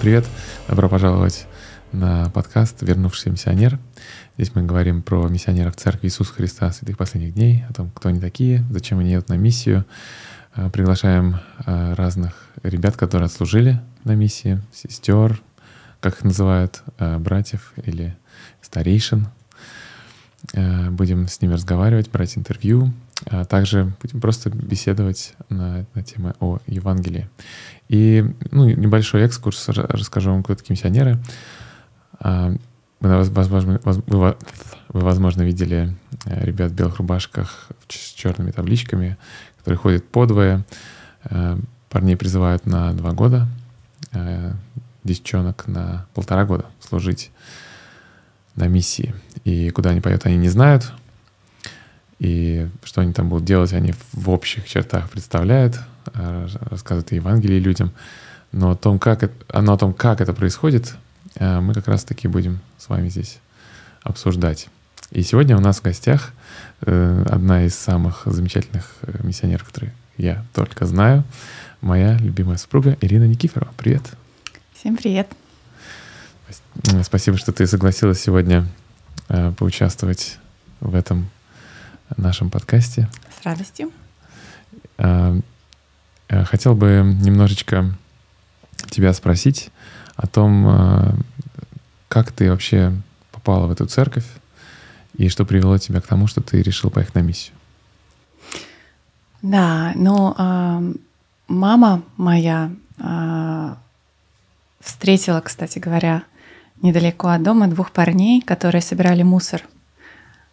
Всем привет! Добро пожаловать на подкаст «Вернувшийся миссионер». Здесь мы говорим про миссионеров Церкви Иисуса Христа Святых Последних Дней, о том, кто они такие, зачем они идут на миссию. А, приглашаем а, разных ребят, которые отслужили на миссии, сестер, как их называют, а, братьев или старейшин. Будем с ними разговаривать, брать интервью, а также будем просто беседовать на, на темы о Евангелии. И ну, небольшой экскурс расскажу вам, кто такие миссионеры. А, вы, возможно, вы, возможно, видели э, ребят в белых рубашках с черными табличками, которые ходят подвое. Э, парней призывают на два года, э, девчонок на полтора года служить на миссии. И куда они поют, они не знают. И что они там будут делать, они в общих чертах представляют, э, рассказывают Евангелие людям. Но о том, как это, а, но о том, как это происходит, э, мы как раз-таки будем с вами здесь обсуждать. И сегодня у нас в гостях э, одна из самых замечательных миссионеров, которые я только знаю, моя любимая супруга Ирина Никифорова. Привет. Всем привет. Спасибо, что ты согласилась сегодня поучаствовать в этом нашем подкасте. С радостью. А, э, хотел бы немножечко тебя спросить о том, а, как ты вообще попала в эту церковь и что привело тебя к тому, что ты решил поехать на миссию. Да, ну, а, мама моя встретила, кстати говоря, недалеко от дома двух парней, которые собирали мусор –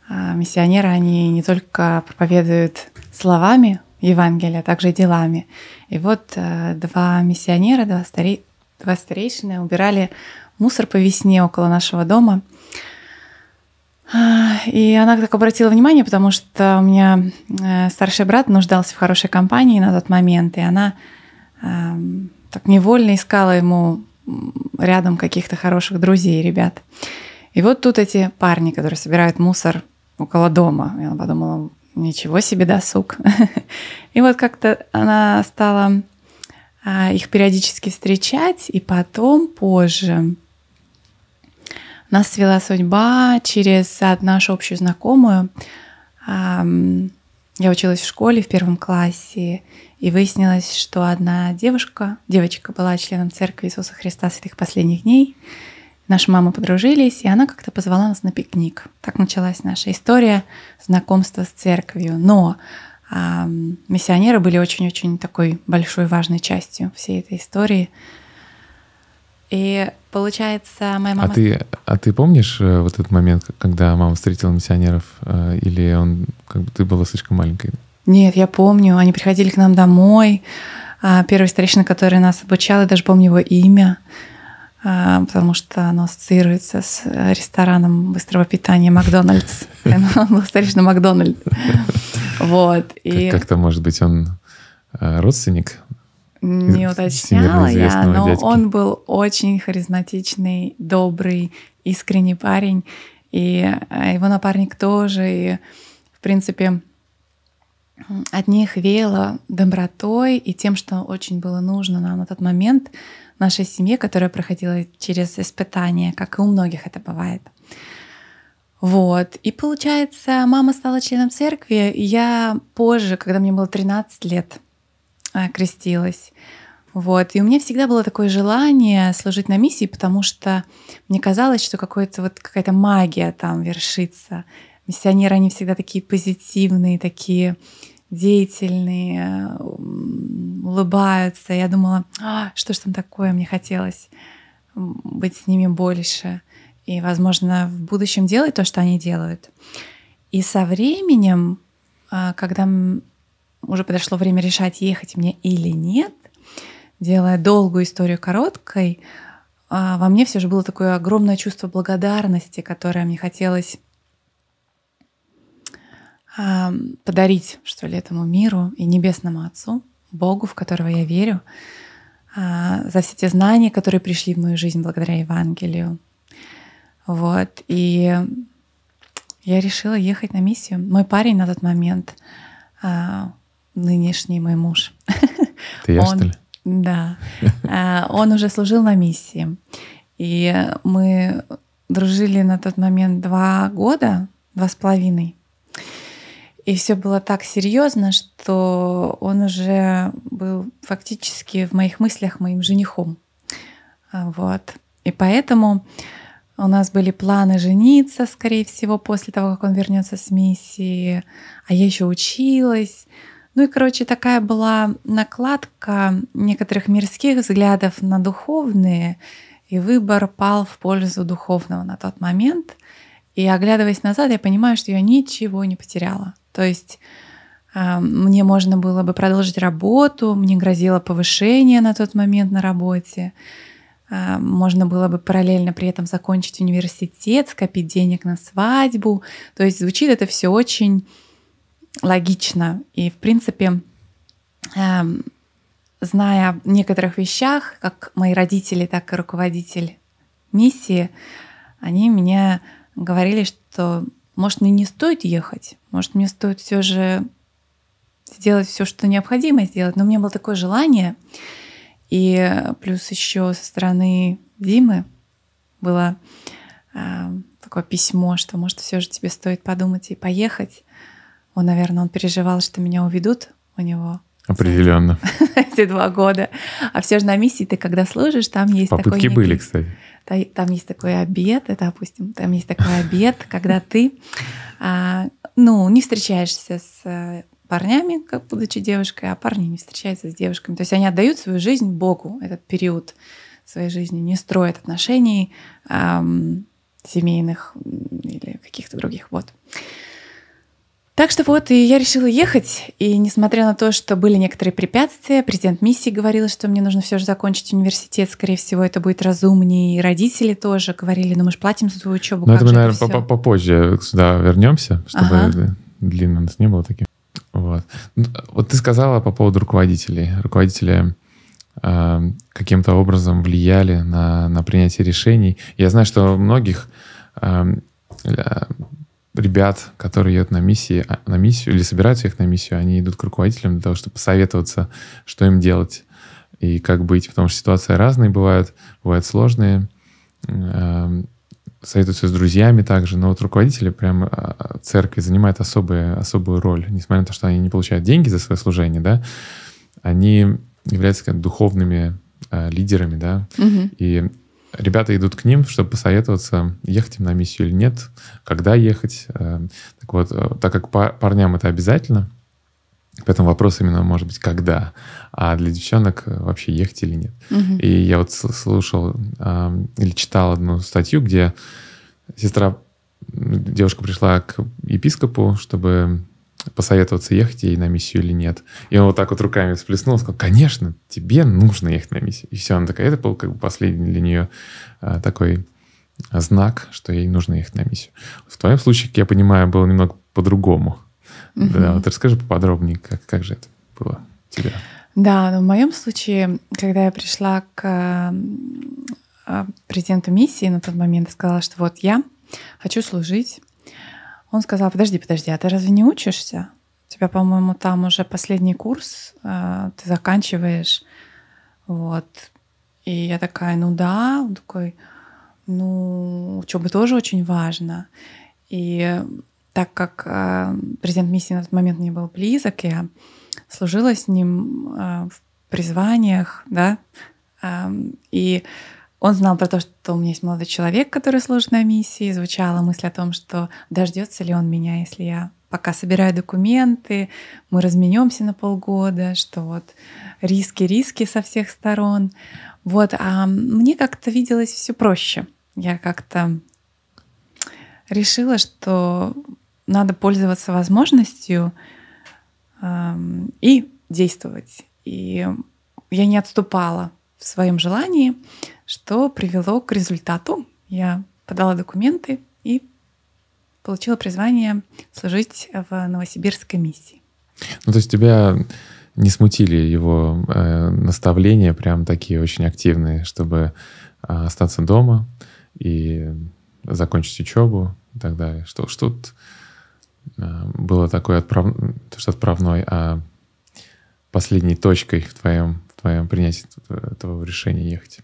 а, миссионеры, они не только проповедуют словами Евангелия, а также делами. И вот э, два миссионера, два, старей, два старейшины убирали мусор по весне около нашего дома. А, и она так обратила внимание, потому что у меня э, старший брат нуждался в хорошей компании на тот момент, и она эм, так невольно искала ему рядом каких-то хороших друзей, ребят. И вот тут эти парни, которые собирают мусор около дома. И она подумала, ничего себе досуг. И вот как-то она стала а, их периодически встречать, и потом позже нас свела судьба через нашу общую знакомую. Я училась в школе в первом классе, и выяснилось, что одна девушка, девочка была членом Церкви Иисуса Христа Святых Последних Дней, Наши мамы подружились, и она как-то позвала нас на пикник. Так началась наша история знакомства с церковью. Но а, миссионеры были очень-очень такой большой важной частью всей этой истории. И получается, моя а мама... А ты, а ты помнишь э, вот этот момент, когда мама встретила миссионеров, э, или он, как бы ты была слишком маленькой? Нет, я помню, они приходили к нам домой. А, первый старичный который нас обучал, я даже помню его имя. А, потому что оно ассоциируется с э, рестораном быстрого питания Макдональдс. Он был старично Макдональд. Вот. Как-то, может быть, он э, родственник не уточняла я, но он был очень харизматичный, добрый, искренний парень. И э, его напарник тоже. И, в принципе, от них веяло добротой и тем, что очень было нужно нам на тот момент – нашей семье, которая проходила через испытания, как и у многих это бывает. Вот. И получается, мама стала членом церкви. я позже, когда мне было 13 лет, а, крестилась. Вот. И у меня всегда было такое желание служить на миссии, потому что мне казалось, что какой-то вот какая-то магия там вершится. Миссионеры, они всегда такие позитивные, такие деятельные, улыбаются. Я думала, а, что ж там такое, мне хотелось быть с ними больше и, возможно, в будущем делать то, что они делают. И со временем, а, когда уже подошло время решать, ехать мне или нет, делая долгую историю короткой, а, во мне все же было такое огромное чувство благодарности, которое мне хотелось подарить, что ли, этому миру и Небесному Отцу, Богу, в которого я верю, а, за все те знания, которые пришли в мою жизнь благодаря Евангелию. Вот. И я решила ехать на миссию. Мой парень на тот момент, а, нынешний мой муж. Ты я, он, что ли? Да. А, он уже служил на миссии. И мы дружили на тот момент два года, два с половиной. И все было так серьезно, что он уже был фактически в моих мыслях моим женихом. А, вот. И поэтому у нас были планы жениться, скорее всего, после того, как он вернется с миссии. А я еще училась. Ну и, короче, такая была накладка некоторых мирских взглядов на духовные, и выбор пал в пользу духовного на тот момент. И оглядываясь назад, я понимаю, что я ничего не потеряла. То есть эм, мне можно было бы продолжить работу, мне грозило повышение на тот момент на работе, эм, можно было бы параллельно при этом закончить университет, скопить денег на свадьбу. То есть звучит это все очень логично. И, в принципе, эм, зная в некоторых вещах, как мои родители, так и руководитель миссии, они меня говорили, что может, мне не стоит ехать? Может, мне стоит все же сделать все, что необходимо сделать? Но у меня было такое желание. И плюс еще со стороны Димы было э, такое письмо, что, может, все же тебе стоит подумать и поехать. Он, наверное, он переживал, что меня уведут у него Определенно. Эти два года. А все же на миссии ты когда служишь, там есть Попытки такой... были, кстати. Там есть такой обед, это, допустим, там есть такой обед, когда ты, а, ну, не встречаешься с э, парнями, как будучи девушкой, а парни не встречаются с девушками. То есть они отдают свою жизнь Богу, этот период своей жизни, не строят отношений эм, семейных или каких-то других. Вот. Так что вот, и я решила ехать, и несмотря на то, что были некоторые препятствия, президент миссии говорил, что мне нужно все же закончить университет, скорее всего, это будет разумнее, и родители тоже говорили, ну мы же платим за твою учебу. Но ну, это мы, наверное, это попозже сюда вернемся, чтобы ага. длинно нас не было таких. Вот. Ну, вот ты сказала по поводу руководителей. Руководители э, каким-то образом влияли на, на принятие решений. Я знаю, что многих э, ребят, которые едут на, миссии, а, на миссию или собираются их на миссию, они идут к руководителям для того, чтобы посоветоваться, что им делать и как быть, потому что ситуации разные бывают, бывают сложные. Эм, советуются с друзьями также, но вот руководители прям а, церкви занимают особые, особую роль, несмотря на то, что они не получают деньги за свое служение, да, они являются как духовными а, лидерами, да, угу. и Ребята идут к ним, чтобы посоветоваться, ехать им на миссию или нет, когда ехать. Э, так вот, э, так как парням это обязательно, Поэтому вопрос именно, может быть, когда, а для девчонок э, вообще ехать или нет. Угу. И я вот слушал или читал одну статью, где сестра, девушка пришла к епископу, чтобы посоветоваться, ехать ей на миссию или нет. И он вот так вот руками всплеснул, сказал, конечно, тебе нужно ехать на миссию. И все, она такая, это был как бы последний для нее а, такой знак, что ей нужно ехать на миссию. В твоем случае, как я понимаю, было немного по-другому. Угу. Да, вот расскажи поподробнее, как, как же это было у тебя. Да, но ну, в моем случае, когда я пришла к а, президенту миссии на тот момент, сказала, что вот я хочу служить он сказал, подожди, подожди, а ты разве не учишься? У тебя, по-моему, там уже последний курс, а, ты заканчиваешь. Вот. И я такая, ну да. Он такой, ну, учеба тоже очень важна. И так как а, президент миссии на тот момент не был близок, я служила с ним а, в призваниях, да, и он знал про то, что у меня есть молодой человек, который служит на миссии. Звучала мысль о том, что дождется ли он меня, если я пока собираю документы, мы разменемся на полгода, что вот риски, риски со всех сторон. Вот, а мне как-то виделось все проще. Я как-то решила, что надо пользоваться возможностью э, и действовать. И я не отступала в своем желании, что привело к результату. Я подала документы и получила призвание служить в Новосибирской миссии. Ну, то есть тебя не смутили его э, наставления, прям такие очень активные, чтобы э, остаться дома и закончить учебу и так далее. Что, что тут э, было такой отправ... то, что отправной, а последней точкой в твоем, в твоем принятии этого решения ехать?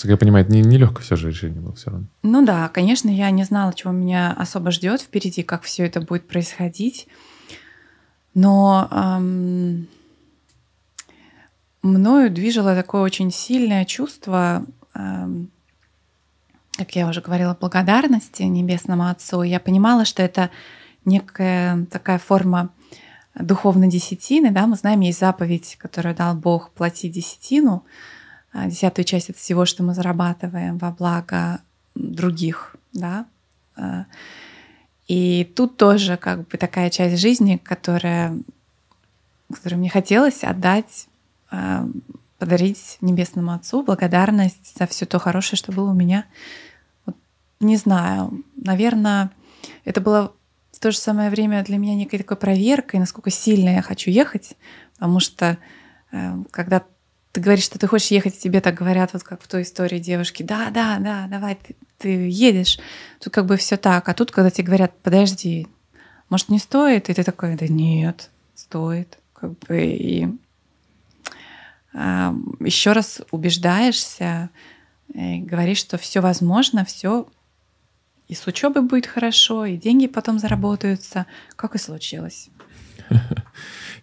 Как я понимаю, это нелегкое все же решение было все равно. Ну да, конечно, я не знала, чего меня особо ждет впереди, как все это будет происходить. Но эм, мною движило такое очень сильное чувство, эм, как я уже говорила, благодарности Небесному Отцу. Я понимала, что это некая такая форма духовной десятины. Да? Мы знаем, есть заповедь, которую дал Бог платить десятину. А, десятую часть от всего, что мы зарабатываем во благо других, да. А. И тут тоже как бы такая часть жизни, которая, которую мне хотелось отдать, а, подарить Небесному Отцу благодарность за все то хорошее, что было у меня. Вот, не знаю, наверное, это было в то же самое время для меня некой такой проверкой, насколько сильно я хочу ехать, потому что э, когда ты говоришь, что ты хочешь ехать, тебе так говорят, вот как в той истории девушки, да, да, да, давай, ты, ты едешь. Тут как бы все так. А тут, когда тебе говорят, подожди, может, не стоит? И ты такой, да нет, стоит. Как бы и а, еще раз убеждаешься, и говоришь, что все возможно, все и с учебой будет хорошо, и деньги потом заработаются, как и случилось.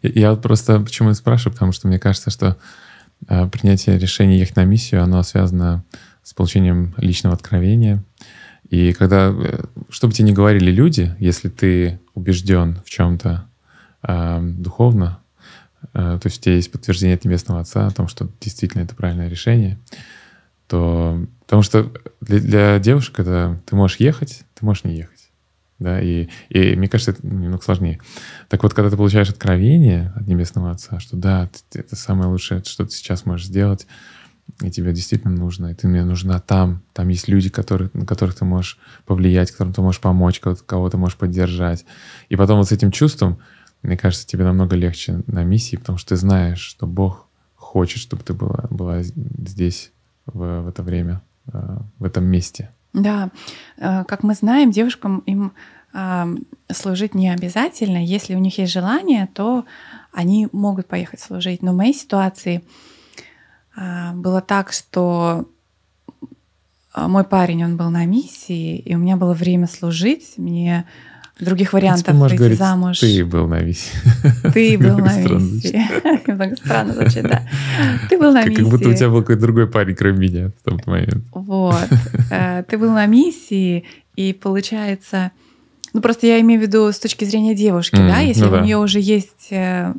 Я просто почему спрашиваю, потому что мне кажется, что а, принятие решения ехать на миссию, оно связано с получением личного откровения. И когда, э, что бы тебе ни говорили люди, если ты убежден в чем-то э, а, духовно, э, то есть у тебя есть подтверждение от Небесного Отца о том, что действительно это правильное решение, то... Потому что для, для девушек это ты можешь ехать, ты можешь не ехать да, и, и мне кажется, это немного сложнее. Так вот, когда ты получаешь откровение от Небесного Отца, что да, это самое лучшее, что ты сейчас можешь сделать, и тебе действительно нужно, и ты мне нужна там, там есть люди, которые, на которых ты можешь повлиять, которым ты можешь помочь, кого, кого ты можешь поддержать. И потом вот с этим чувством, мне кажется, тебе намного легче на миссии, потому что ты знаешь, что Бог хочет, чтобы ты была, была здесь в, в это время, э, в этом месте. Да, э, как мы знаем, девушкам им а, служить не обязательно. Если у них есть желание, то они могут поехать служить. Но в моей ситуации а, было так, что а, мой парень, он был на миссии, и у меня было время служить. Мне других вариантов принципе, говорить, замуж. Ты был на миссии. Ты был на миссии. Немного странно звучит, да. Ты был на миссии. Как будто у тебя был какой-то другой парень, кроме меня в тот момент. Вот. Э, ты был на миссии, и получается... Ну, просто я имею в виду с точки зрения девушки, да? Если ну у нее уже есть э,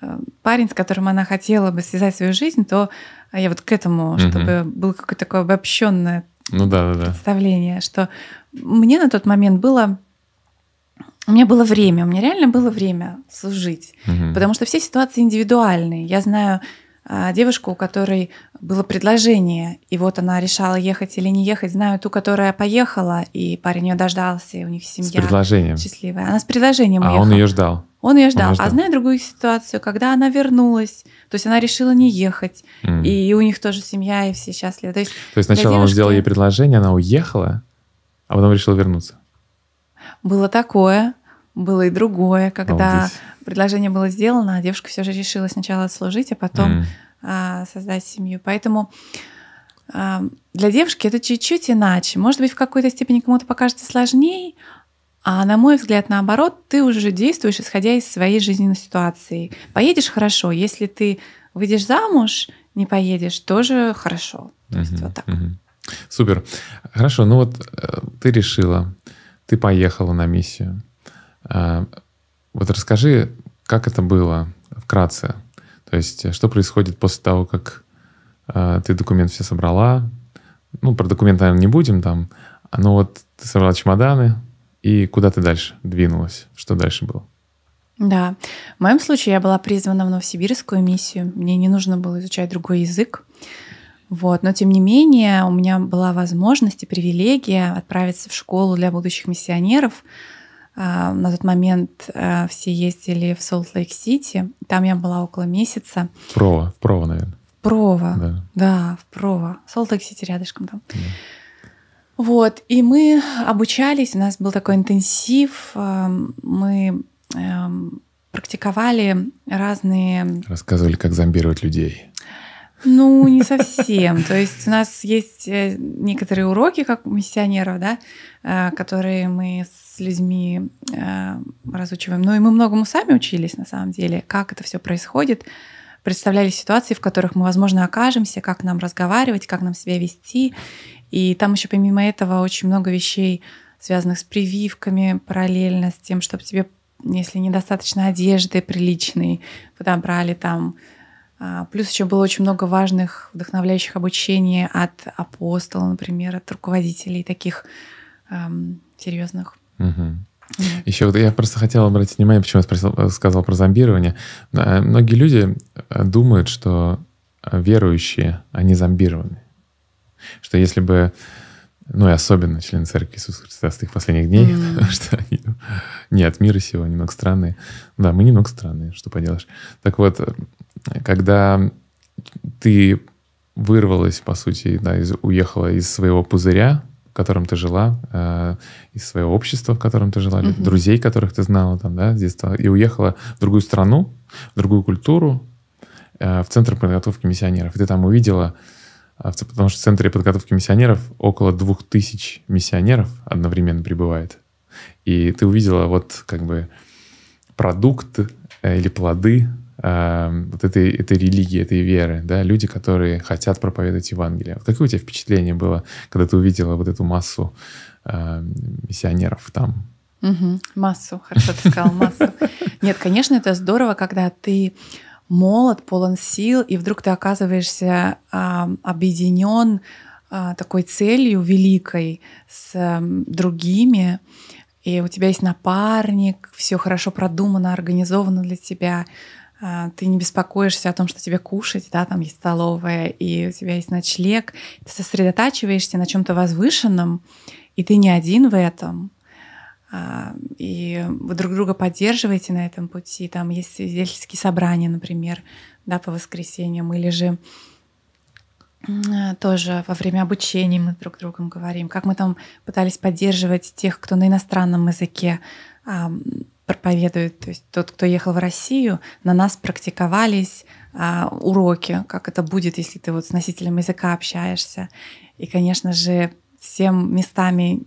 э, парень, с которым она хотела бы связать свою жизнь, то я вот к этому, чтобы было какое-то такое обобщенное ну, да, да, да. представление, что мне на тот момент было у меня было время, у меня реально было время служить, угу. потому что все ситуации индивидуальные. Я знаю а, девушку, у которой было предложение, и вот она решала ехать или не ехать. Знаю ту, которая поехала, и парень ее дождался, и у них семья. С предложением. Счастливая. Она с предложением а уехала. он ее ждал. Он ее ждал. Он ждал. А знаю другую ситуацию, когда она вернулась, то есть она решила не ехать, Угу. и у них тоже семья, и все счастливы. То есть, то есть сначала девушки... он сделал ей предложение, она уехала, а потом решила вернуться. Было такое, было и другое, когда Обалдеть. предложение было сделано, а девушка все же решила сначала отслужить, а потом mm. а, создать семью. Поэтому а, для девушки это чуть-чуть иначе. Может быть, в какой-то степени кому-то покажется сложнее, а на мой взгляд, наоборот, ты уже действуешь, исходя из своей жизненной ситуации. Поедешь хорошо, если ты выйдешь замуж, не поедешь, тоже хорошо. То есть mm-hmm. вот так. Mm-hmm. Супер. Хорошо, ну вот э, ты решила, ты поехала на миссию. А, вот расскажи, как это было вкратце. То есть, э, что происходит после того, как а, ты документ все собрала? Ну, про документы, наверное, не будем там. А, но вот ты собрала чемоданы, и куда ты дальше двинулась? Что дальше было? Да. В моем случае я была призвана в Новосибирскую миссию. Мне не нужно было изучать другой язык. Вот. Но тем не менее у меня была возможность и привилегия отправиться в школу для будущих миссионеров. А, на тот момент э, все ездили в Солт-Лейк-Сити. Там я была около месяца. В Прово, в Прово, наверное. В Прово, да, да в Прово. Солт-Лейк-Сити рядышком там. Да. Вот, и мы обучались, у нас был такой интенсив, э, мы эм, практиковали разные... Рассказывали, как зомбировать людей. Ну, не совсем. То есть у нас есть э, некоторые уроки, как у миссионеров, да, э, которые мы с людьми э, разучиваем. Ну и мы многому сами учились, на самом деле, как это все происходит. Представляли ситуации, в которых мы, возможно, окажемся, как нам разговаривать, как нам себя вести. И там еще помимо этого очень много вещей, связанных с прививками, параллельно с тем, чтобы тебе, если недостаточно одежды приличной, подобрали там а, плюс еще было очень много важных, вдохновляющих обучений от апостола, например, от руководителей таких эм, серьезных. Угу. mm Еще вот я просто хотел обратить внимание, почему я спросил, э, сказал про зомбирование. Э, многие люди э, думают, что верующие, они зомбированы. Что если бы ну и особенно члены Церкви Иисуса Христа с их последних дней, mm-hmm. потому что они не от мира сего, немного странные. Да, мы немного странные, что поделаешь. Так вот, когда ты вырвалась, по сути, да, из, уехала из своего пузыря, в котором ты жила, э, из своего общества, в котором ты жила, mm-hmm. друзей, которых ты знала там, да, с детства, и уехала в другую страну, в другую культуру, э, в центр подготовки миссионеров. И ты там увидела Потому что в Центре подготовки миссионеров около двух тысяч миссионеров одновременно прибывает. И ты увидела вот как бы продукт э, или плоды э, вот этой, этой религии, этой веры, да, люди, которые хотят проповедовать Евангелие. Вот какое у тебя впечатление было, когда ты увидела вот эту массу э, миссионеров там? Угу. Массу, хорошо ты сказал, массу. Нет, конечно, это здорово, когда ты молод, полон сил, и вдруг ты оказываешься а, объединен а, такой целью великой с а, другими, и у тебя есть напарник, все хорошо продумано, организовано для тебя, а, ты не беспокоишься о том, что тебе кушать, да, там есть столовая, и у тебя есть ночлег, ты сосредотачиваешься на чем-то возвышенном, и ты не один в этом, а, и вы друг друга поддерживаете на этом пути. Там есть свидетельские собрания, например, да, по воскресеньям, или же а, тоже во время обучения мы друг другом говорим, как мы там пытались поддерживать тех, кто на иностранном языке а, проповедует, то есть тот, кто ехал в Россию, на нас практиковались а, уроки, как это будет, если ты вот с носителем языка общаешься. И, конечно же, всем местами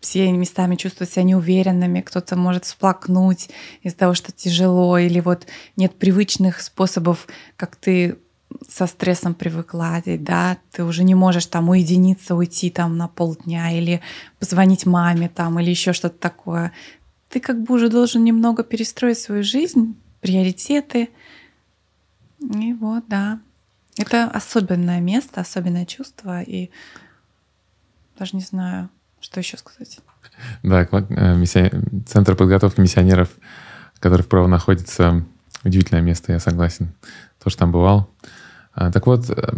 все местами чувствуют себя неуверенными, кто-то может всплакнуть из-за того, что тяжело, или вот нет привычных способов, как ты со стрессом привыкла, да, ты уже не можешь там уединиться, уйти там на полдня или позвонить маме там или еще что-то такое. Ты как бы уже должен немного перестроить свою жизнь, приоритеты. И вот, да. Это особенное место, особенное чувство и даже не знаю, что еще сказать? Да, э, Центр подготовки миссионеров, который вправо находится, удивительное место, я согласен. Тоже там бывал. А, так вот, э,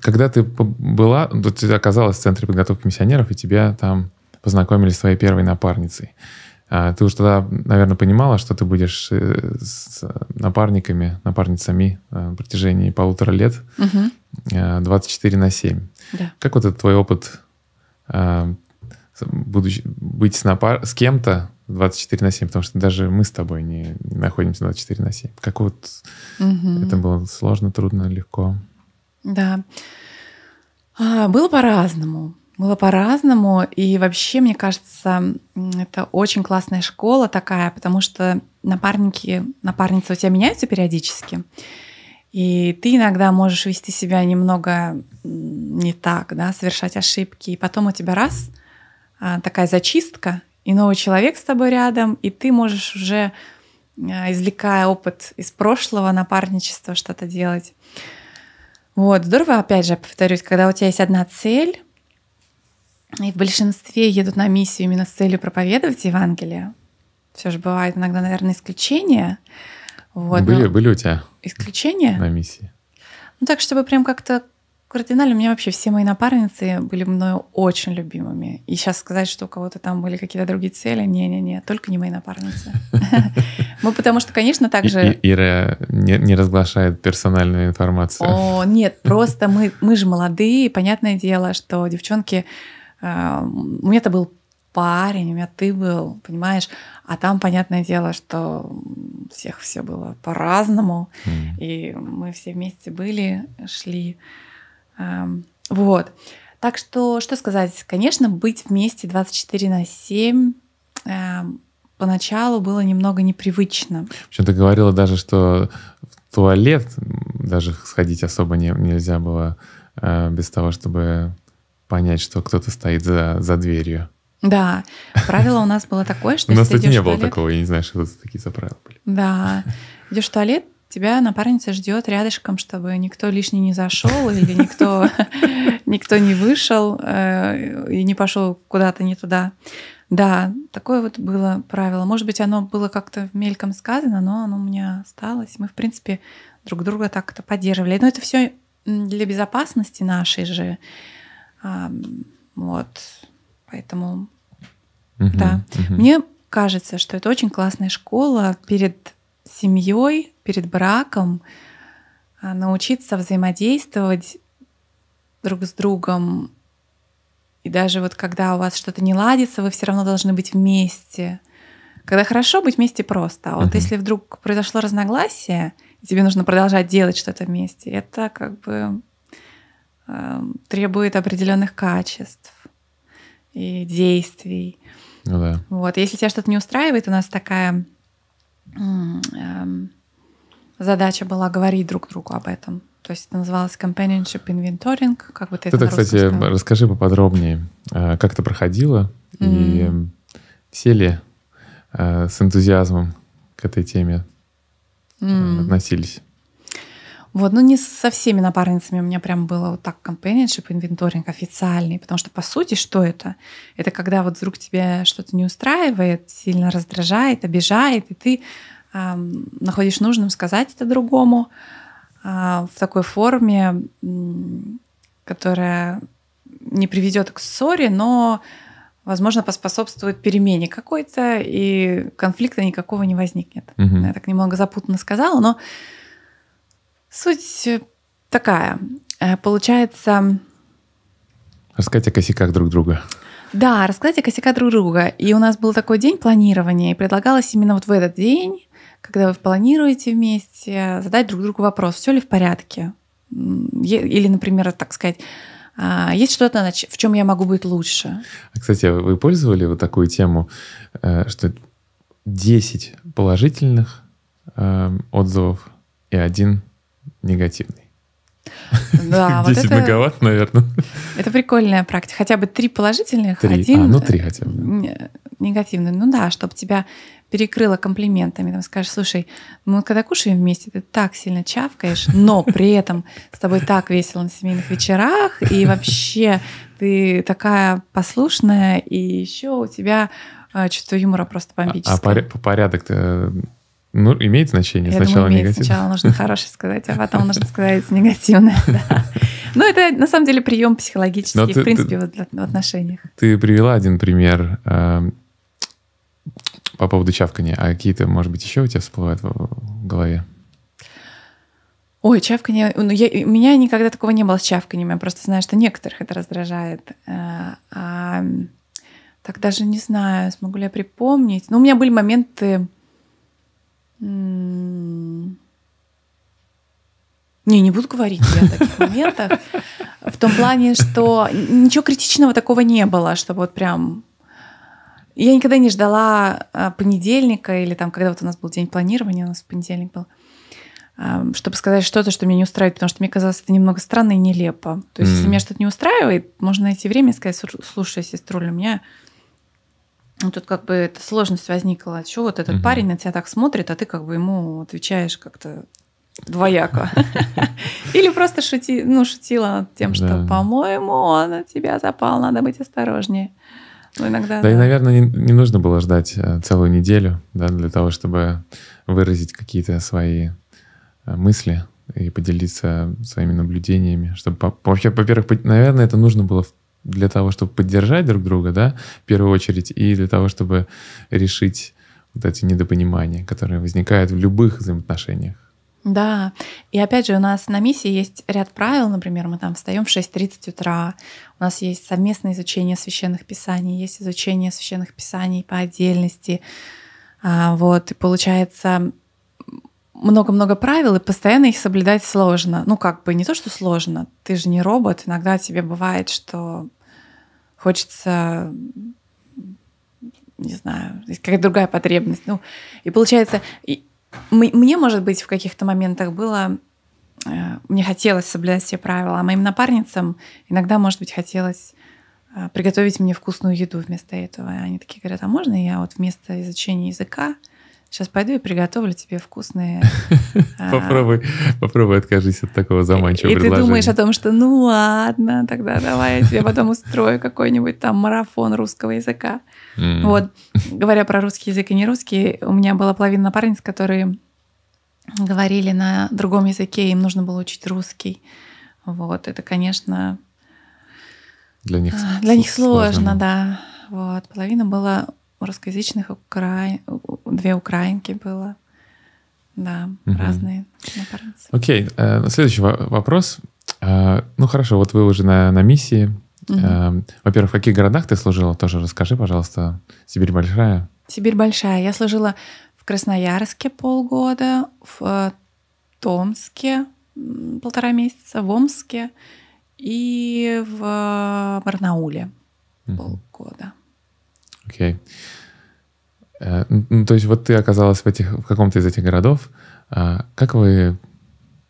когда ты была, ты оказалась в Центре подготовки миссионеров, и тебя там познакомили с твоей первой напарницей. А, ты уже тогда, наверное, понимала, что ты будешь э, с напарниками, напарницами в протяжении полутора лет угу. 24 на 7. Да. Как вот этот твой опыт буду быть с, напар... с кем-то 24 на 7, потому что даже мы с тобой не, не находимся 24 на 7. Как вот угу. это было сложно, трудно, легко? Да. А, было по-разному. Было по-разному. И вообще, мне кажется, это очень классная школа такая, потому что напарники, напарницы у тебя меняются периодически. И ты иногда можешь вести себя немного не так, да, совершать ошибки. И потом у тебя раз — а, такая зачистка, и новый человек с тобой рядом, и ты можешь уже, а, извлекая опыт из прошлого напарничества, что-то делать. Вот, здорово, опять же, повторюсь, когда у тебя есть одна цель, и в большинстве едут на миссию именно с целью проповедовать Евангелие. Все же бывает иногда, наверное, исключения. Вот, были, были у тебя исключения? На миссии. Ну так, чтобы прям как-то Кардинально, у меня вообще все мои напарницы были мною очень любимыми. И сейчас сказать, что у кого-то там были какие-то другие цели, не-не-не, только не мои напарницы. Мы ну, потому что, конечно, также... Ира не разглашает персональную информацию. О, нет, просто мы, мы же молодые, понятное дело, что девчонки... Э, у меня-то был парень, у меня ты был, понимаешь? А там, понятное дело, что всех все было по-разному. И мы все вместе были, шли. Вот. Так что, что сказать? Конечно, быть вместе 24 на 7 поначалу было немного непривычно. Причем ты говорила даже, что в туалет даже сходить особо не, нельзя было а, без того, чтобы понять, что кто-то стоит за, за дверью. Да, правило у нас было такое, что... У нас тут не было такого, я не знаю, что тут такие за правила были. Да, идешь в туалет, Тебя напарница ждет рядышком, чтобы никто лишний не зашел или никто, никто не вышел э, и не пошел куда-то не туда. Да, такое вот было правило. Может быть, оно было как-то в мельком сказано, но оно у меня осталось. Мы, в принципе, друг друга так-то поддерживали. Но это все для безопасности нашей же. Вот. Поэтому, угу, да. Угу. Мне кажется, что это очень классная школа перед семьей, перед браком а, научиться взаимодействовать друг с другом. И даже вот когда у вас что-то не ладится, вы все равно должны быть вместе. Когда хорошо быть вместе просто. А вот uh-huh. если вдруг произошло разногласие, и тебе нужно продолжать делать что-то вместе, это как бы э, требует определенных качеств и действий. Ну да. Вот. Если тебя что-то не устраивает, у нас такая Эм, задача была говорить друг другу об этом. То есть это называлось companionship inventoring. Как бы ты это, это кстати, сказала? расскажи поподробнее, а, как это проходило mm и все ли а, с энтузиазмом к этой теме mm относились? Вот, но ну, не со всеми напарницами у меня прям было вот так компанionship, инвенторинг официальный, потому что, по сути, что это? Это когда вот вдруг тебе что-то не устраивает, сильно раздражает, обижает, и ты эм, находишь нужным сказать это другому э, в такой форме, которая не приведет к ссоре, но, возможно, поспособствует перемене какой-то, и конфликта никакого не возникнет. Угу. Я так немного запутанно сказала, но Суть э, такая. Э, получается... Рассказать о косяках друг друга. Да, рассказать о косяках друг друга. И у нас был такой день планирования, и предлагалось именно вот в этот день, когда вы планируете вместе, э, задать друг другу вопрос, все ли в порядке. Или, например, так сказать, а, есть что-то, в чем я могу быть лучше. А, кстати, вы пользовали вот такую тему, что 10 положительных отзывов и один негативный. Да, 10 вот это, наверное. Это прикольная практика. Хотя бы три положительных, три. один... А, ну три хотя бы. Негативный. Ну да, чтобы тебя перекрыло комплиментами. Там скажешь, слушай, мы когда кушаем вместе, ты так сильно чавкаешь, но при этом с тобой так весело на семейных вечерах, и вообще ты такая послушная, и еще у тебя а, чувство юмора просто бомбическое. А, а порядок ну, имеет значение. Я сначала думаю, имеет. негативно. Сначала нужно хорошее сказать, а потом нужно сказать негативное. Ну, это на самом деле прием психологический, в принципе, в отношениях. Ты привела один пример эм, по поводу чавкания. А какие-то, может быть, еще у тебя всплывают в голове? Ой, чавканье... Ну, я, у меня никогда такого не было с чавканьем. Я просто знаю, что некоторых это раздражает. Э, а, а, так даже не знаю, смогу ли я припомнить. Но ну, у меня были моменты не, не буду говорить я о таких моментах. В том плане, что ничего критичного такого не было, что вот прям... Я никогда не ждала а, понедельника или там, когда вот у нас был день планирования, у нас в понедельник был, чтобы сказать что-то, что меня не устраивает, потому что мне казалось это немного странно и нелепо. То есть, mm. если меня что-то не устраивает, можно найти время и сказать, слушай, сеструль, у меня ну, тут как бы эта сложность возникла. Чего вот этот угу. парень на тебя так смотрит, а ты как бы ему отвечаешь как-то двояко. Или просто шути, ну, шутила над тем, что, по-моему, он от тебя запал, надо быть осторожнее. Ну, иногда, да, да, и, наверное, не, не нужно было ждать э, целую неделю, да, для того, чтобы выразить какие-то свои э, мысли и поделиться своими наблюдениями, чтобы вообще, во-первых, наверное, это нужно было в для того, чтобы поддержать друг друга, да, в первую очередь, и для того, чтобы решить вот эти недопонимания, которые возникают в любых взаимоотношениях. Да, и опять же, у нас на миссии есть ряд правил, например, мы там встаем в 6.30 утра, у нас есть совместное изучение священных писаний, есть изучение священных писаний по отдельности, а, вот, и получается, много-много правил, и постоянно их соблюдать сложно. Ну, как бы не то, что сложно, ты же не робот, иногда тебе бывает, что хочется не знаю, какая-то другая потребность. Ну, и получается, и мне, может быть, в каких-то моментах было, э, мне хотелось соблюдать все правила, а моим напарницам иногда, может быть, хотелось э, приготовить мне вкусную еду вместо этого. И они такие говорят, а можно я вот вместо изучения языка Сейчас пойду и приготовлю тебе вкусные. А, попробуй, попробуй откажись от такого заманчивого и, предложения. И ты думаешь о том, что ну ладно, тогда давай я тебе потом устрою какой-нибудь там марафон русского языка. Вот, говоря про русский язык и не русский, у меня была половина напарниц, которые говорили на другом языке, им нужно было учить русский. Вот, это, конечно, для них, а, для них сложно, сложно, да. Вот, половина была русскоязычных укра... две украинки было. Да, угу. разные напарницы. Окей, э, следующий вопрос. Э, ну хорошо, вот вы уже на, на миссии. Угу. Э, во-первых, в каких городах ты служила? Тоже расскажи, пожалуйста. Сибирь большая? Сибирь большая. Я служила в Красноярске полгода, в э, Томске полтора месяца, в Омске и в э, Барнауле угу. полгода. Окей. Okay. Э, ну, то есть вот ты оказалась в, этих, в каком-то из этих городов. А как вы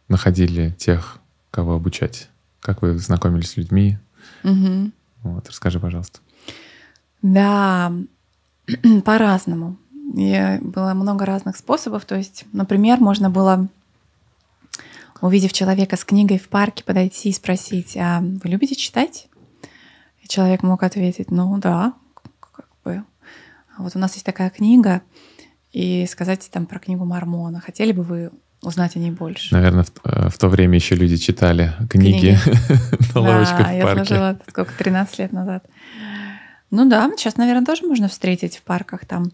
находили тех, кого обучать? Как вы знакомились с людьми? Угу. Вот, расскажи, пожалуйста. Да, по-разному. И было много разных способов. То есть, например, можно было, увидев человека с книгой в парке, подойти и спросить, а вы любите читать? И человек мог ответить, ну да, а вот у нас есть такая книга, и сказать там про книгу Мормона. Хотели бы вы узнать о ней больше? Наверное, в, э, в то время еще люди читали книги, книги. на лавочках да, в парке. я сложила сколько, 13 лет назад. Ну да, сейчас, наверное, тоже можно встретить в парках там.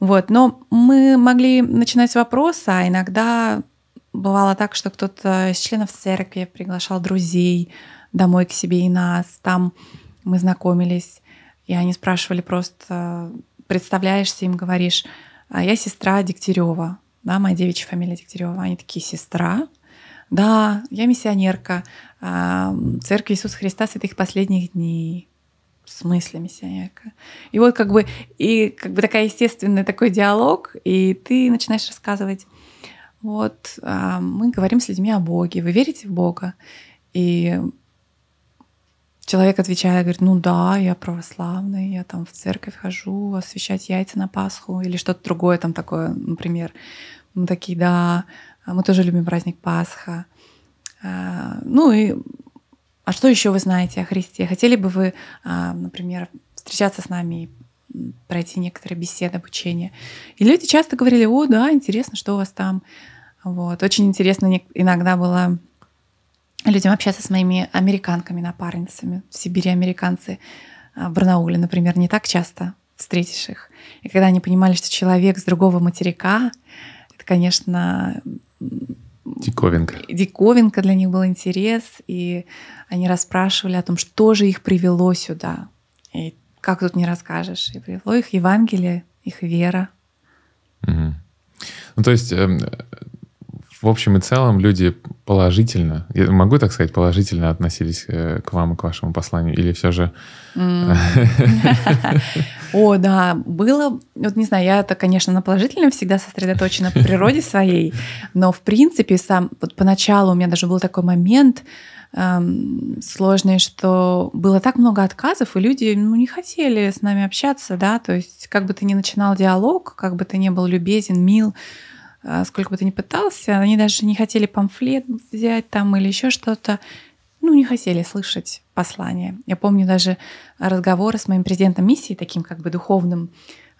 Вот, но мы могли начинать с вопроса, а иногда бывало так, что кто-то из членов церкви приглашал друзей домой к себе и нас. Там мы знакомились, и они спрашивали просто представляешься, им говоришь, «А я сестра Дегтярева, да, моя девичья фамилия Дегтярева. Они такие, сестра? Да, я миссионерка а, Церкви Иисуса Христа святых последних дней. В смысле миссионерка? И вот как бы, и как бы такая естественный такой диалог, и ты начинаешь рассказывать. Вот а, мы говорим с людьми о Боге. Вы верите в Бога? И Человек отвечает, говорит, ну да, я православный, я там в церковь хожу, освещать яйца на Пасху или что-то другое там такое, например. Мы такие, да, мы тоже любим праздник Пасха. А, ну и а что еще вы знаете о Христе? Хотели бы вы, а, например, встречаться с нами и пройти некоторые беседы, обучение? И люди часто говорили, о, да, интересно, что у вас там. Вот. Очень интересно иногда было людям общаться с моими американками-напарницами. В Сибири американцы а, в Барнауле, например, не так часто встретишь их. И когда они понимали, что человек с другого материка, это, конечно, Диковинка. Диковинка для них был интерес, и они расспрашивали о том, что же их привело сюда. И как тут не расскажешь. И привело их Евангелие, их вера. Угу. Ну, то есть эм, в общем и целом люди положительно, я могу так сказать, положительно относились э, к вам и к вашему посланию? Или все же... О, да, было... Вот не знаю, я это, конечно, на положительном всегда сосредоточена в природе своей, но, в принципе, сам... Вот поначалу у меня даже был такой момент, эм, что было так много отказов, и люди ну, не хотели с нами общаться, да, то есть как бы ты ни начинал диалог, как бы ты ни был любезен, мил, а, сколько бы ты ни пытался, они даже не хотели памфлет взять там или еще что-то, ну, не хотели слышать послание. Я помню даже разговоры с моим президентом миссии, таким как бы духовным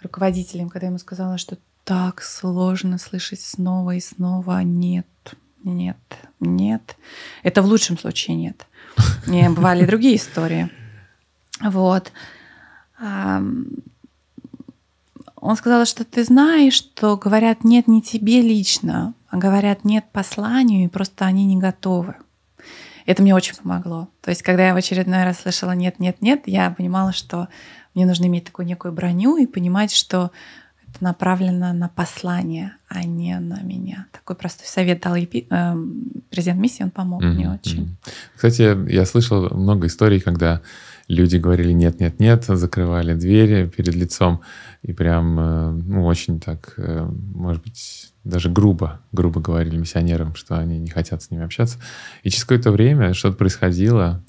руководителем, когда я ему сказала, что так сложно слышать снова и снова «нет, нет, нет». Это в лучшем случае «нет». Не, бывали другие истории. Вот. Он сказал, что ты знаешь, что говорят нет не тебе лично, а говорят нет посланию, и просто они не готовы. Это мне очень помогло. То есть, когда я в очередной раз слышала нет, нет, нет, я понимала, что мне нужно иметь такую некую броню и понимать, что это направлено на послание, а не на меня. Такой простой совет дал епи... э, президент миссии, он помог mm-hmm. мне очень. Кстати, я слышал много историй, когда люди говорили нет, нет, нет, закрывали двери перед лицом и прям, э, ну, очень так, э, может быть, даже грубо, грубо говорили миссионерам, что они не хотят с ними общаться. И через какое-то время что-то происходило,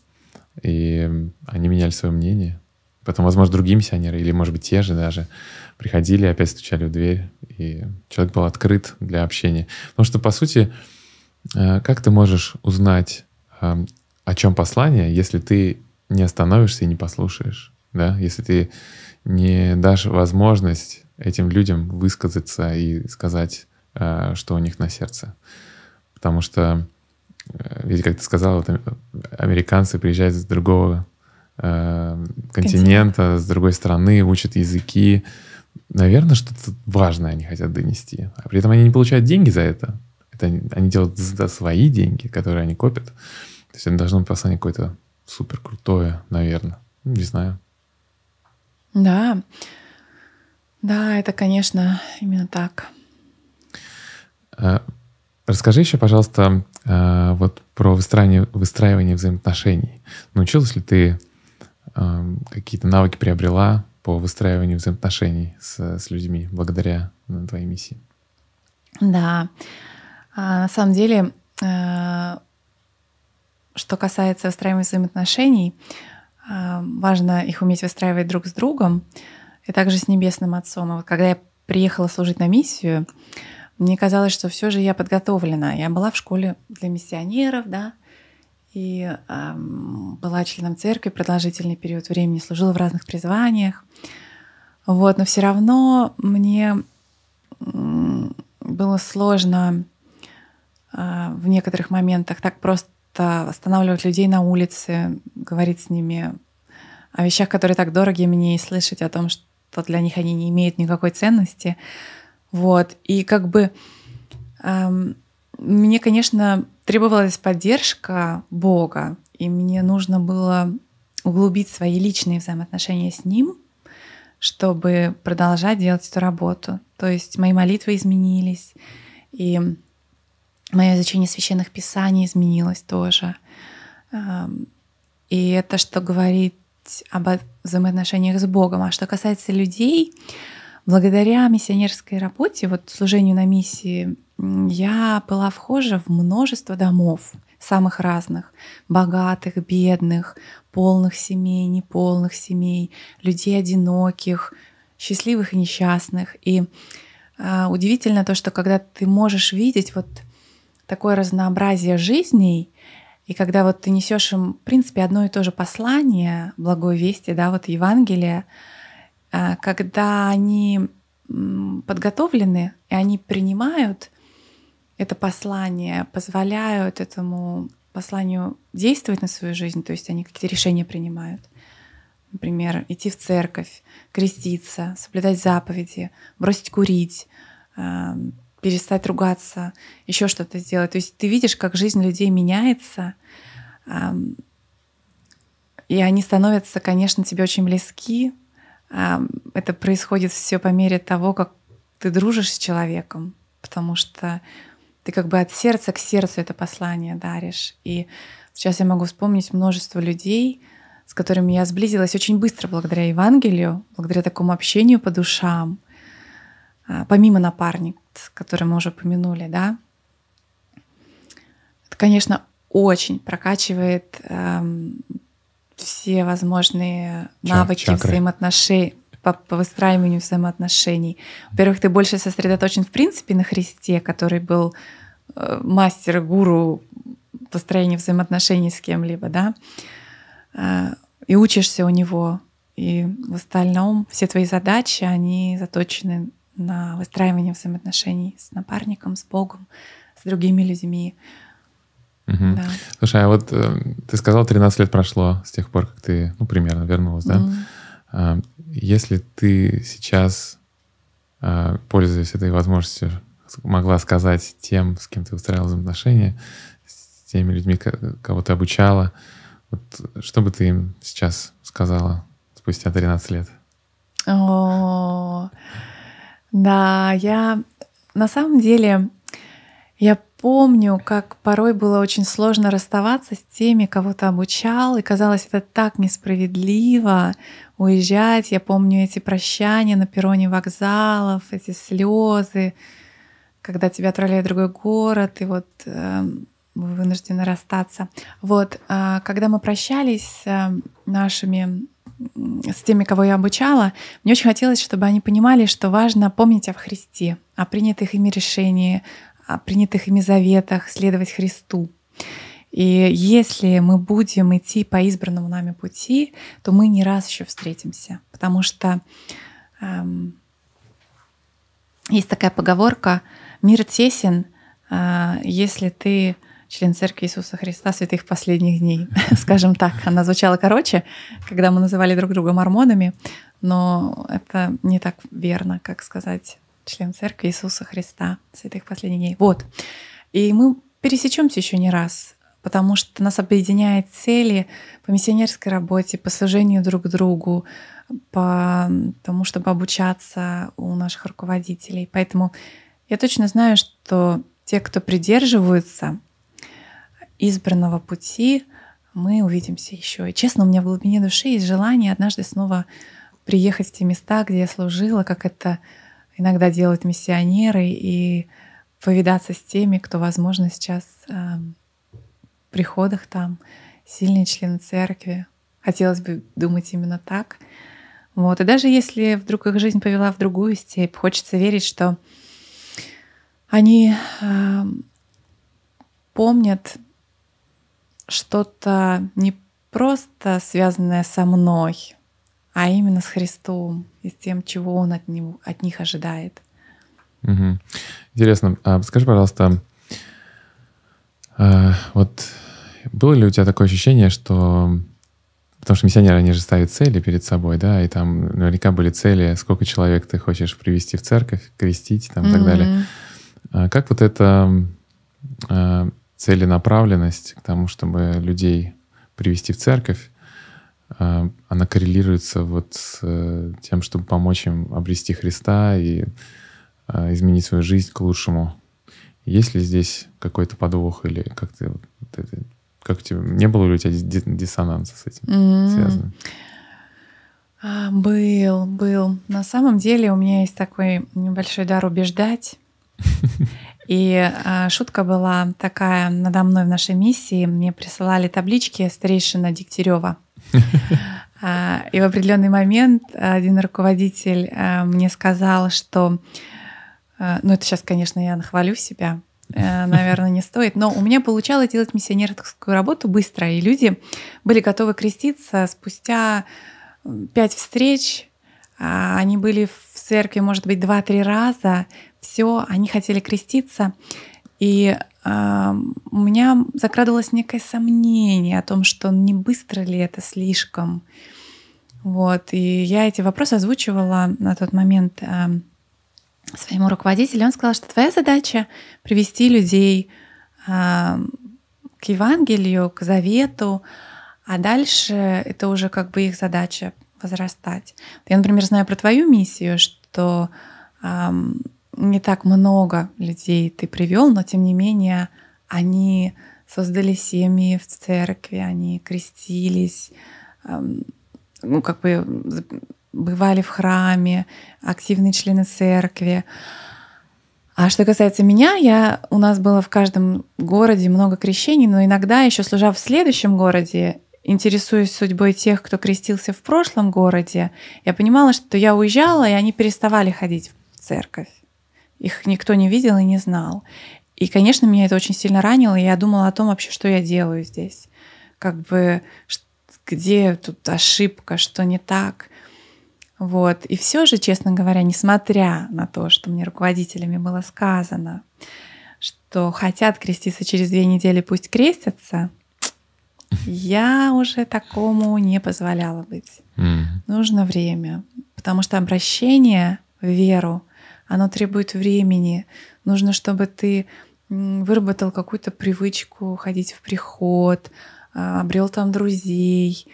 и они меняли свое мнение. Потом, возможно, другие миссионеры, или, может быть, те же даже, приходили, опять стучали в дверь, и человек был открыт для общения. Потому что, по сути, э, как ты можешь узнать, о чем послание, если ты не остановишься и не послушаешь, да, если ты не дашь возможность этим людям высказаться и сказать, э, что у них на сердце. Потому что, э, ведь, как ты сказал, э, американцы приезжают с другого континента, континента, с другой страны, учат языки. Наверное, что-то важное они хотят донести. А при этом они не получают деньги за это. Это они, они делают за свои деньги, которые они копят. То есть это должно послание какое-то супер крутое, наверное. Не знаю. Да. Да, это, конечно, именно так. Э, расскажи еще, пожалуйста, э, вот про выстраивание, выстраивание взаимоотношений. Научилась ли ты эм, какие-то навыки приобрела по выстраиванию взаимоотношений с, с людьми благодаря э, твоей миссии? Да, а, на самом деле что касается выстраивания взаимоотношений, э, важно их уметь выстраивать друг с другом и также с Небесным Отцом. И вот когда я приехала служить на миссию, мне казалось, что все же я подготовлена. Я была в школе для миссионеров, да, и эм, была членом церкви продолжительный период времени, служила в разных призваниях. Вот, но все равно мне было сложно э, в некоторых моментах так просто это останавливать людей на улице, говорить с ними о вещах, которые так дороги мне, и слышать о том, что для них они не имеют никакой ценности. Вот. И как бы эм, мне, конечно, требовалась поддержка Бога, и мне нужно было углубить свои личные взаимоотношения с Ним, чтобы продолжать делать эту работу. То есть мои молитвы изменились, и мое изучение священных писаний изменилось тоже. И это что говорить об взаимоотношениях с Богом. А что касается людей, благодаря миссионерской работе, вот служению на миссии, я была вхожа в множество домов самых разных, богатых, бедных, полных семей, неполных семей, людей одиноких, счастливых и несчастных. И э, удивительно то, что когда ты можешь видеть вот такое разнообразие жизней, и когда вот ты несешь им, в принципе, одно и то же послание, благой вести, да, вот Евангелие, а, когда они подготовлены, и они принимают это послание, позволяют этому посланию действовать на свою жизнь, то есть они какие-то решения принимают. Например, идти в церковь, креститься, соблюдать заповеди, бросить курить, а, перестать ругаться, еще что-то сделать. То есть ты видишь, как жизнь людей меняется, и они становятся, конечно, тебе очень близки. Это происходит все по мере того, как ты дружишь с человеком, потому что ты как бы от сердца к сердцу это послание даришь. И сейчас я могу вспомнить множество людей, с которыми я сблизилась очень быстро благодаря Евангелию, благодаря такому общению по душам, а, помимо напарника аспект, который мы уже упомянули, да, это, конечно, очень прокачивает эм, все возможные Чак, навыки чакры. взаимоотношений по, по выстраиванию взаимоотношений. Во-первых, ты больше сосредоточен в принципе на Христе, который был э, мастер, гуру построения взаимоотношений с кем-либо, да, э, и учишься у него, и в остальном все твои задачи, они заточены на выстраивание взаимоотношений с напарником, с Богом, с другими людьми. Угу. Да. Слушай, а вот э, ты сказал, 13 лет прошло с тех пор, как ты, ну, примерно вернулась, да? Угу. А, если ты сейчас, э, пользуясь этой возможностью, могла сказать тем, с кем ты выстраивала взаимоотношения, с теми людьми, кого ты обучала, вот, что бы ты им сейчас сказала спустя 13 лет? О -о -о. Да, я на самом деле я помню, как порой было очень сложно расставаться с теми, кого ты обучал, и казалось это так несправедливо уезжать. Я помню эти прощания на перроне вокзалов, эти слезы, когда тебя отправляют в другой город, и вот э, вынуждены расстаться. Вот, э, когда мы прощались э, нашими с теми, кого я обучала, мне очень хотелось, чтобы они понимали, что важно помнить о Христе, о принятых ими решениях, о принятых ими заветах, следовать Христу. И если мы будем идти по избранному нами пути, то мы не раз еще встретимся, потому что эм, есть такая поговорка: мир тесен, э, если ты член Церкви Иисуса Христа Святых Последних Дней, скажем так. Она звучала короче, когда мы называли друг друга мормонами, но это не так верно, как сказать член Церкви Иисуса Христа Святых Последних Дней. Вот. И мы пересечемся еще не раз, потому что нас объединяет цели по миссионерской работе, по служению друг другу, по тому, чтобы обучаться у наших руководителей. Поэтому я точно знаю, что те, кто придерживаются избранного пути мы увидимся еще. И честно, у меня в глубине души есть желание однажды снова приехать в те места, где я служила, как это иногда делают миссионеры, и повидаться с теми, кто, возможно, сейчас э, в приходах там, сильные члены церкви. Хотелось бы думать именно так. Вот. И даже если вдруг их жизнь повела в другую степь, хочется верить, что они э, помнят что-то не просто связанное со мной, а именно с Христом и с тем, чего Он от, него, от них ожидает. Угу. Интересно, а скажи, пожалуйста, э, вот было ли у тебя такое ощущение, что Потому что миссионеры, они же ставят цели перед собой, да, и там наверняка были цели, сколько человек ты хочешь привести в церковь, крестить, там, mm-hmm. и так далее. А как вот это... А, целенаправленность к тому, чтобы людей привести в церковь, э, она коррелируется вот с э, тем, чтобы помочь им обрести Христа и э, изменить свою жизнь к лучшему. Есть ли здесь какой-то подвох или как ты, как у тебя не было ли у тебя диссонанса с этим mm-hmm. связано? А, был, был. На самом деле у меня есть такой небольшой дар убеждать. И а, шутка была такая надо мной в нашей миссии. Мне присылали таблички старейшина Дегтярева. А, и в определенный момент один руководитель э, мне сказал, что, э, ну это сейчас, конечно, я нахвалю себя, э, наверное, не стоит, но у меня получалось делать миссионерскую работу быстро, и люди были готовы креститься спустя пять встреч, а, они были в церкви, может быть, два-три раза, все, они хотели креститься. И э, у меня закрадывалось некое сомнение о том, что не быстро ли это слишком. Вот, и я эти вопросы озвучивала на тот момент э, своему руководителю. Он сказал, что твоя задача привести людей э, к Евангелию, к завету, а дальше это уже как бы их задача возрастать. Я, например, знаю про твою миссию, что эм, не так много людей ты привел, но тем не менее они создали семьи в церкви, они крестились, эм, ну как бы бывали в храме, активные члены церкви. А что касается меня, я, у нас было в каждом городе много крещений, но иногда, еще служа в следующем городе, интересуясь судьбой тех, кто крестился в прошлом городе, я понимала, что я уезжала, и они переставали ходить в церковь. Их никто не видел и не знал. И, конечно, меня это очень сильно ранило, и я думала о том вообще, что я делаю здесь. Как бы, где тут ошибка, что не так. Вот. И все же, честно говоря, несмотря на то, что мне руководителями было сказано, что хотят креститься через две недели, пусть крестятся, я уже такому не позволяла быть. mm Нужно время, потому что обращение в веру — оно требует времени. Нужно, чтобы ты выработал какую-то привычку ходить в приход, а, обрел там друзей,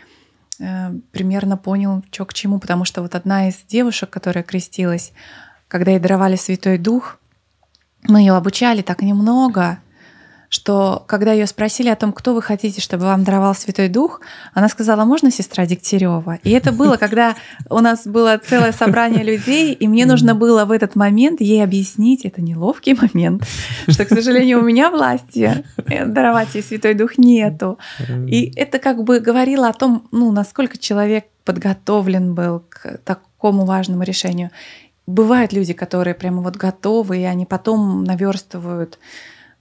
э, примерно понял, что к чему. Потому что вот одна из девушек, которая крестилась, когда ей даровали Святой Дух, мы ее обучали так немного, что когда ее спросили о том, кто вы хотите, чтобы вам даровал Святой Дух, она сказала, можно сестра Дегтярева? И это было, когда у нас было целое собрание людей, и мне нужно было в этот момент ей объяснить, это неловкий момент, что, к сожалению, у меня власти э, даровать ей Святой Дух нету. И это как бы говорило о том, ну, насколько человек подготовлен был к такому важному решению. Бывают люди, которые прямо вот готовы, и они потом наверстывают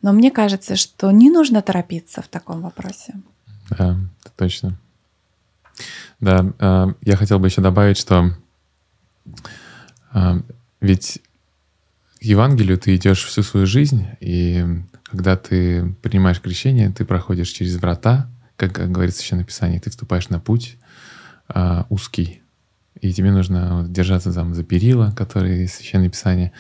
но мне кажется, что не нужно торопиться в таком вопросе. Да, э, это точно. Да, э, я хотел бы еще добавить, что э, ведь к Евангелию ты идешь всю свою жизнь, и когда ты принимаешь крещение, ты проходишь через врата, как говорит Священное Писание, ты вступаешь на путь узкий, и тебе нужно держаться там за перила, которые из Священного Писания.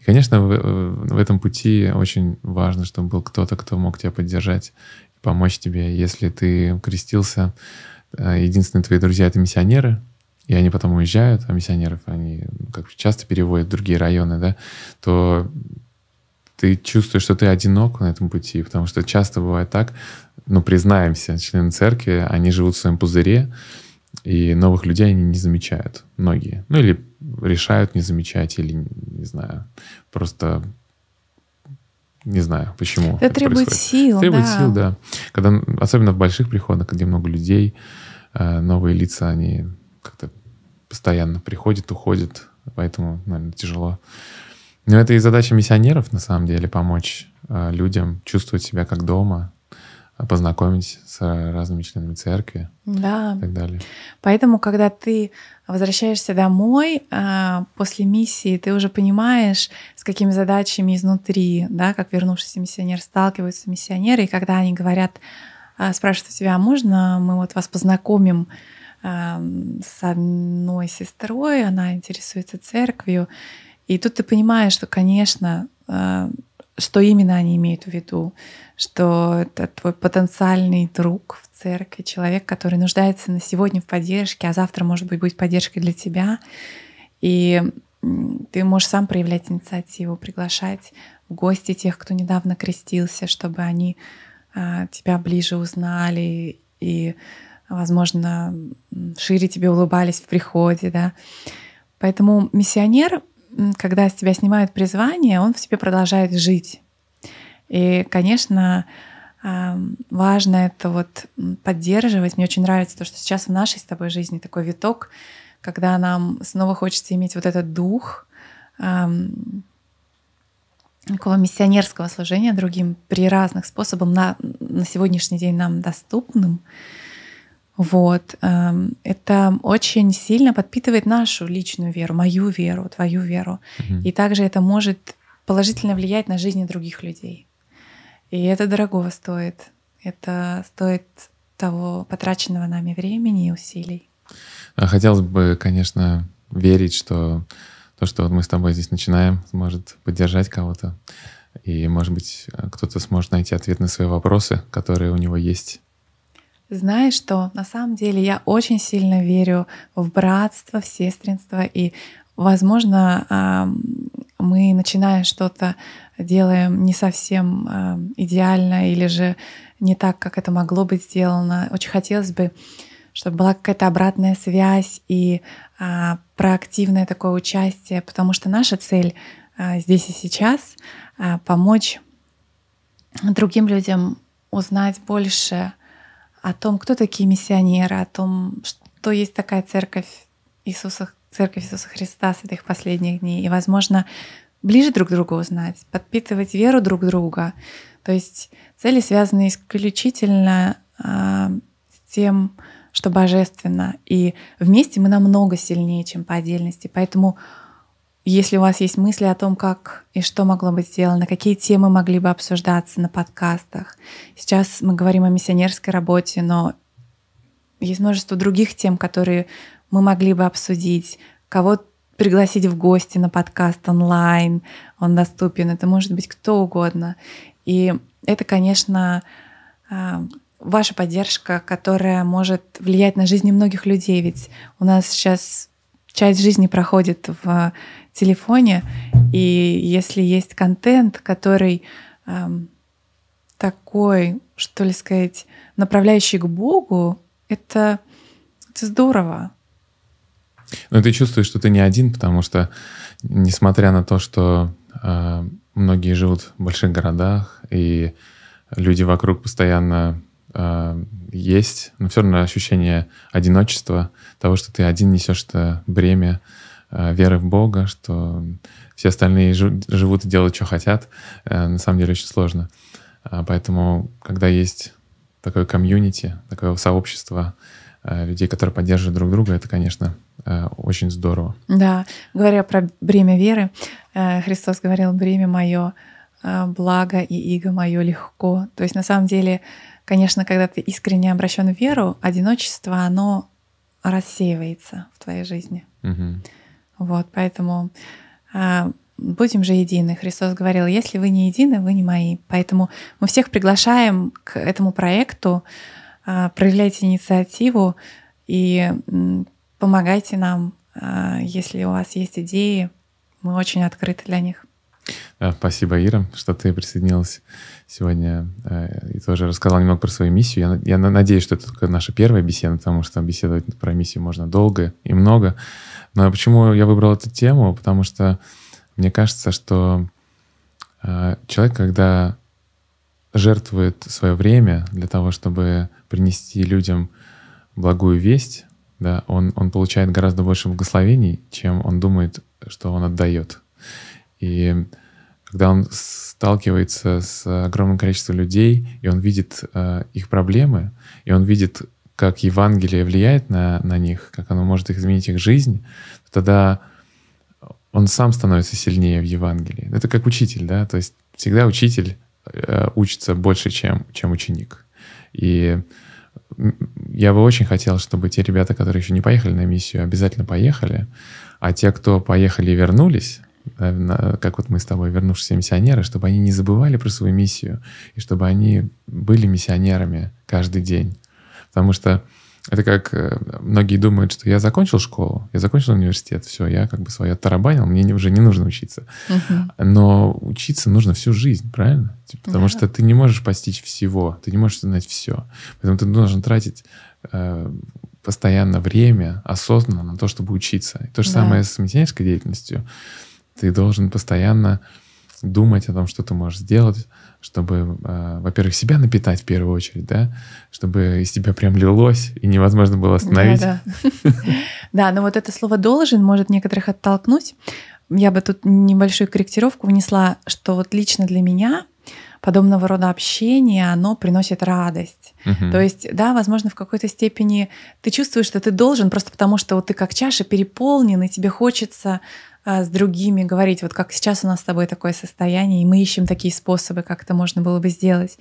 И, конечно, в, в этом пути очень важно, чтобы был кто-то, кто мог тебя поддержать, помочь тебе. Если ты крестился, э, единственные твои друзья — это миссионеры, и они потом уезжают, а миссионеров они ну, как часто переводят в другие районы, да, то ты чувствуешь, что ты одинок на этом пути, потому что часто бывает так, ну, признаемся, члены церкви, они живут в своем пузыре, и новых людей они не замечают, многие. Ну, или решают не замечать, или, не знаю, просто не знаю, почему. Это, это требует происходит. сил. Требует да. сил, да. Когда, особенно в больших приходах, где много людей, э, новые лица, они как-то постоянно приходят, уходят, поэтому, наверное, тяжело. Но это и задача миссионеров, на самом деле, помочь э, людям чувствовать себя как дома, познакомить с разными членами церкви да. и так далее. Поэтому, когда ты возвращаешься домой а, после миссии, ты уже понимаешь, с какими задачами изнутри, да, как вернувшийся миссионер сталкиваются миссионеры, и когда они говорят, а, спрашивают у тебя, а можно мы вот вас познакомим а, с одной сестрой, она интересуется церковью, и тут ты понимаешь, что, конечно, что именно они имеют в виду, что это твой потенциальный друг в церкви, человек, который нуждается на сегодня в поддержке, а завтра, может быть, будет поддержкой для тебя. И ты можешь сам проявлять инициативу, приглашать в гости тех, кто недавно крестился, чтобы они а, тебя ближе узнали и, возможно, шире тебе улыбались в приходе, да. Поэтому миссионер когда с тебя снимают призвание, он в себе продолжает жить. И, конечно, важно это вот поддерживать. Мне очень нравится то, что сейчас в нашей с тобой жизни такой виток, когда нам снова хочется иметь вот этот дух такого миссионерского служения другим при разных способах на, на сегодняшний день нам доступным. Вот. Эм, это очень сильно подпитывает нашу личную веру, мою веру, твою веру. Угу. И также это может положительно влиять на жизни других людей. И это дорого стоит. Это стоит того потраченного нами времени и усилий. А хотелось бы, конечно, верить, что то, что мы с тобой здесь начинаем, сможет поддержать кого-то. И, может быть, э, кто-то сможет найти ответ на свои вопросы, которые у него есть знаешь что, на самом деле я очень сильно верю в братство, в сестринство, и, возможно, мы, начиная что-то, делаем не совсем идеально или же не так, как это могло быть сделано. Очень хотелось бы, чтобы была какая-то обратная связь и а, проактивное такое участие, потому что наша цель а, здесь и сейчас а, помочь другим людям узнать больше о том, кто такие миссионеры, о том, что есть такая церковь Иисуса, церковь Иисуса Христа с этих последних дней. И, возможно, ближе друг к другу узнать, подпитывать веру друг друга. То есть цели связаны исключительно э, с тем, что божественно. И вместе мы намного сильнее, чем по отдельности. Поэтому если у вас есть мысли о том, как и что могло быть сделано, какие темы могли бы обсуждаться на подкастах. Сейчас мы говорим о миссионерской работе, но есть множество других тем, которые мы могли бы обсудить. Кого пригласить в гости на подкаст онлайн, он доступен, это может быть кто угодно. И это, конечно, а, ваша поддержка, которая может влиять на жизни многих людей, ведь у нас сейчас часть жизни проходит в э, телефоне, и если есть контент, который эм, такой, что ли сказать, направляющий к Богу, это, это здорово. Но ты чувствуешь, что ты не один, потому что, несмотря на то, что э, многие живут в больших городах, и люди вокруг постоянно Э, есть, но все равно ощущение одиночества, того, что ты один несешь это бремя э, веры в Бога, что все остальные живут и делают, что хотят, э, на самом деле очень сложно. А, поэтому, когда есть такое комьюнити, такое сообщество, людей, которые поддерживают друг друга, это, конечно, очень здорово. Да, говоря про бремя веры, Христос говорил, бремя мое благо и иго мое легко. То есть на самом деле Конечно, когда ты искренне обращен в веру, одиночество, оно рассеивается в твоей жизни. Угу. Вот, поэтому э, будем же едины. Христос говорил, если вы не едины, вы не мои. Поэтому мы всех приглашаем к этому проекту, э, проявляйте инициативу и э, помогайте нам, э, если у вас есть идеи, мы очень открыты для них. Э, спасибо, Ира, что ты присоединилась сегодня э, и тоже рассказала немного про свою миссию. Я, я надеюсь, что это только наша первая беседа, потому что беседовать про миссию можно долго и много. Но почему я выбрал эту тему? Потому что мне кажется, что э, человек, когда жертвует свое время для того, чтобы принести людям благую весть, да, он, он получает гораздо больше благословений, чем он думает, что он отдает. И когда он сталкивается с огромным количеством людей, и он видит э, их проблемы, и он видит, как Евангелие влияет на, на них, как оно может их изменить их жизнь, тогда он сам становится сильнее в Евангелии. Это как учитель, да, то есть всегда учитель э, учится больше, чем, чем ученик. И я бы очень хотел, чтобы те ребята, которые еще не поехали на миссию, обязательно поехали, а те, кто поехали и вернулись, Э, как вот мы с тобой, вернувшиеся миссионеры, чтобы они не забывали про свою миссию, и чтобы они были миссионерами каждый день. Потому что это как э, многие думают, что я закончил школу, я закончил университет, все, я как бы свое тарабанил, мне уже не нужно учиться. Угу. Но учиться нужно всю жизнь, правильно? Типа, потому да. что ты не можешь постичь всего, ты не можешь знать все. Поэтому ты должен тратить э, постоянно время осознанно на то, чтобы учиться. И то же да. самое с миссионерской деятельностью ты должен постоянно думать о том, что ты можешь сделать, чтобы, э, во-первых, себя напитать в первую очередь, да, чтобы из тебя прям лилось и невозможно было остановить. Да, но ну вот это слово должен может некоторых оттолкнуть. Я бы тут небольшую корректировку внесла, что вот лично для меня подобного рода общение, оно приносит радость. Угу. То есть, да, возможно, в какой-то степени ты чувствуешь, что ты должен, просто потому что вот ты как чаша переполнен, и тебе хочется а, с другими говорить, вот как сейчас у нас с тобой такое состояние, и мы ищем такие способы, как это можно было бы сделать.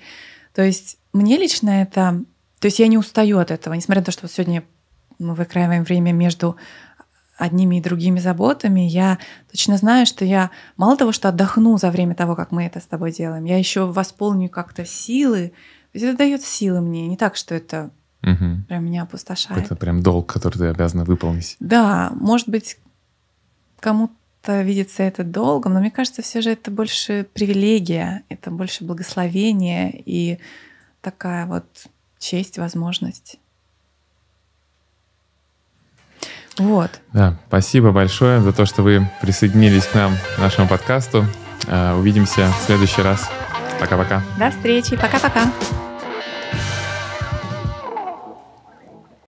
То есть мне лично это... То есть я не устаю от этого, несмотря на то, что вот сегодня мы выкраиваем время между одними и другими заботами, я точно знаю, что я мало того, что отдохну за время того, как мы это с тобой делаем, я еще восполню как-то силы. То это дает силы мне, не так, что это угу. прям меня опустошает. Это прям долг, который ты обязана выполнить. Да, может быть, кому-то видится это долгом, но мне кажется, все же это больше привилегия, это больше благословение и такая вот честь, возможность. Вот. Да, спасибо большое за то, что вы присоединились к нам, к нашему подкасту. Э, увидимся в следующий раз. Пока-пока. До встречи. Пока-пока.